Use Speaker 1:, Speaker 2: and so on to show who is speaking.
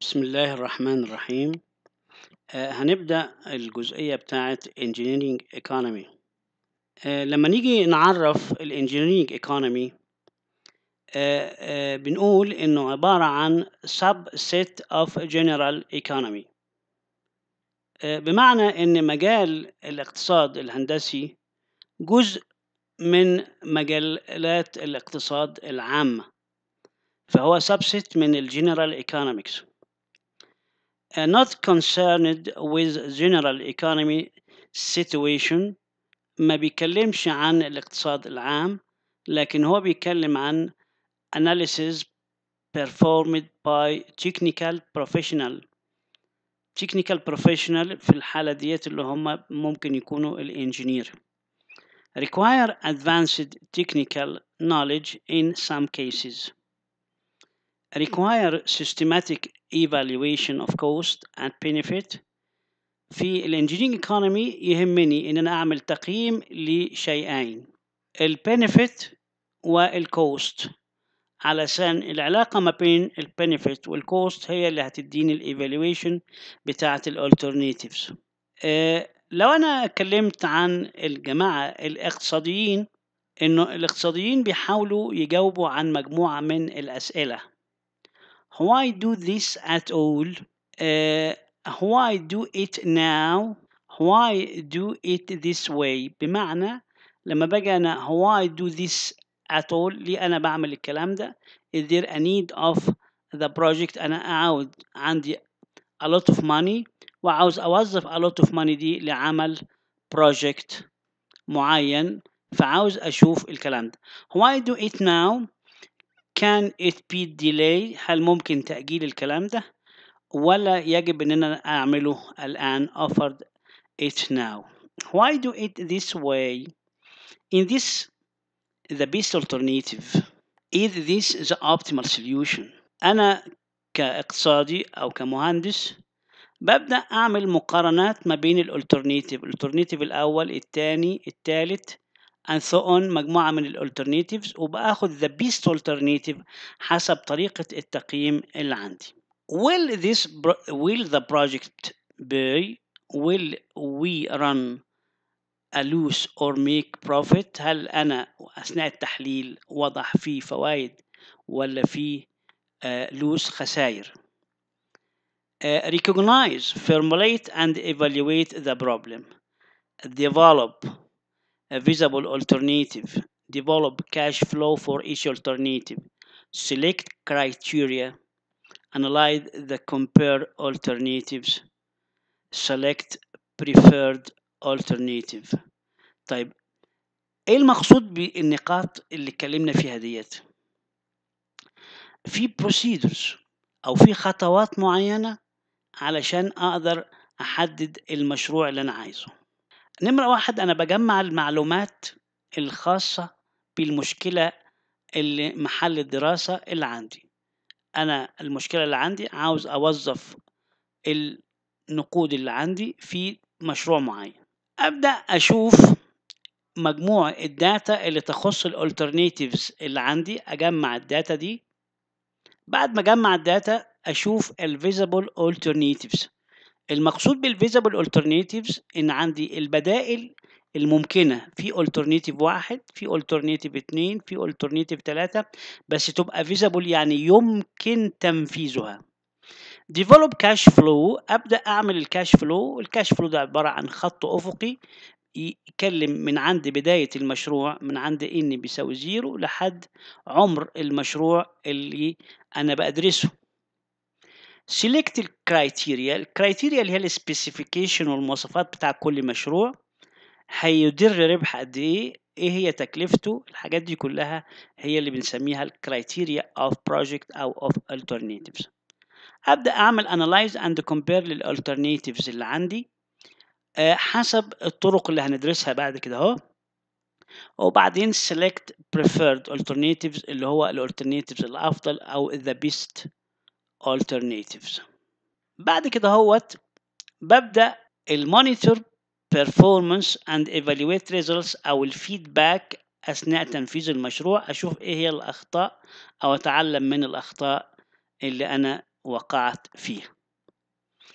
Speaker 1: بسم الله الرحمن الرحيم آه هنبدأ الجزئية بتاعة Engineering Economy آه لما نيجي نعرف ال Engineering Economy آه, آه، بنقول إنه عبارة عن Subset of General Economy آه، بمعنى إن مجال الاقتصاد الهندسي جزء من مجالات الاقتصاد العامة فهو subset من الجنرال ايكونومكس not concerned with general economy situation ما بيكلمش عن الاقتصاد العام لكن هو بيتكلم عن analysis performed by technical professional technical professional في الحالة ديت اللي هم ممكن يكونوا الانجينير require advanced technical knowledge in some cases require systematic evaluation of cost and benefit في الانجينيرنج ايكونومي يهمني ان انا اعمل تقييم لشيئين البنفيت والكوست علشان العلاقة ما بين البنفيت والكوست هي اللي هتديني الايفالويشن بتاعة alternatives أه لو انا اتكلمت عن الجماعة الاقتصاديين انه الاقتصاديين بيحاولوا يجاوبوا عن مجموعة من الاسئلة why do this at all uh, why do it now why do it this way بمعنى لما باجي انا why do this at all ليه انا بعمل الكلام ده is there a need of the project انا اعود عندي a lot of money وعاوز اوظف a lot of money دي لعمل project معين فعاوز اشوف الكلام ده why do it now can it be delay هل ممكن تأجيل الكلام ده ولا يجب ان انا اعمله الان offered it now why do it this way in this the best alternative is this the optimal solution انا كاقتصادي او كمهندس ببدأ أعمل مقارنات ما بين الالترنيتيف الالترنيتيف الأول الثاني الثالث and so on مجموعة من alternatives وباخد the best alternative حسب طريقة التقييم اللي عندي will this will the project be will we run a lose or make profit هل أنا أثناء التحليل وضح في فوائد ولا في لوس خسائر recognize formulate and evaluate the problem develop a visible alternative, develop cash flow for each alternative, select criteria, analyze the compare alternatives, select preferred alternative. طيب ايه المقصود بالنقاط اللي اتكلمنا فيها ديت؟ في procedures او في خطوات معينة علشان اقدر احدد المشروع اللي انا عايزه نمرة واحد أنا بجمع المعلومات الخاصة بالمشكلة اللي محل الدراسة اللي عندي أنا المشكلة اللي عندي عاوز أوظف النقود اللي عندي في مشروع معين أبدأ أشوف مجموع الداتا اللي تخص الالترنيتيفز اللي عندي أجمع الداتا دي بعد ما أجمع الداتا أشوف الفيزابل alternatives المقصود بالفيزابل alternatives ان عندي البدائل الممكنة في alternative واحد في alternative اتنين في alternative تلاتة بس تبقى visible يعني يمكن تنفيذها develop cash flow ابدا اعمل الكاش فلو الكاش فلو ده عبارة عن خط افقي يكلم من عند بداية المشروع من عند ان بيساوي زيرو لحد عمر المشروع اللي انا بأدرسه سيلكت الكرايتيريا الكرايتيريا اللي هي السبيسيفيكيشن والمواصفات بتاع كل مشروع هيدر ربح قد ايه ايه هي تكلفته الحاجات دي كلها هي اللي بنسميها الكرايتيريا اوف بروجكت او اوف alternatives ابدا اعمل انالايز اند كومبير للالترناتيفز اللي عندي آه، حسب الطرق اللي هندرسها بعد كده اهو وبعدين select preferred alternatives اللي هو الالترناتيفز الافضل او the best alternatives بعد كده هوت ببدأ المونيتور performance and evaluate results أو الفيدباك أثناء تنفيذ المشروع أشوف إيه هي الأخطاء أو أتعلم من الأخطاء اللي أنا وقعت فيها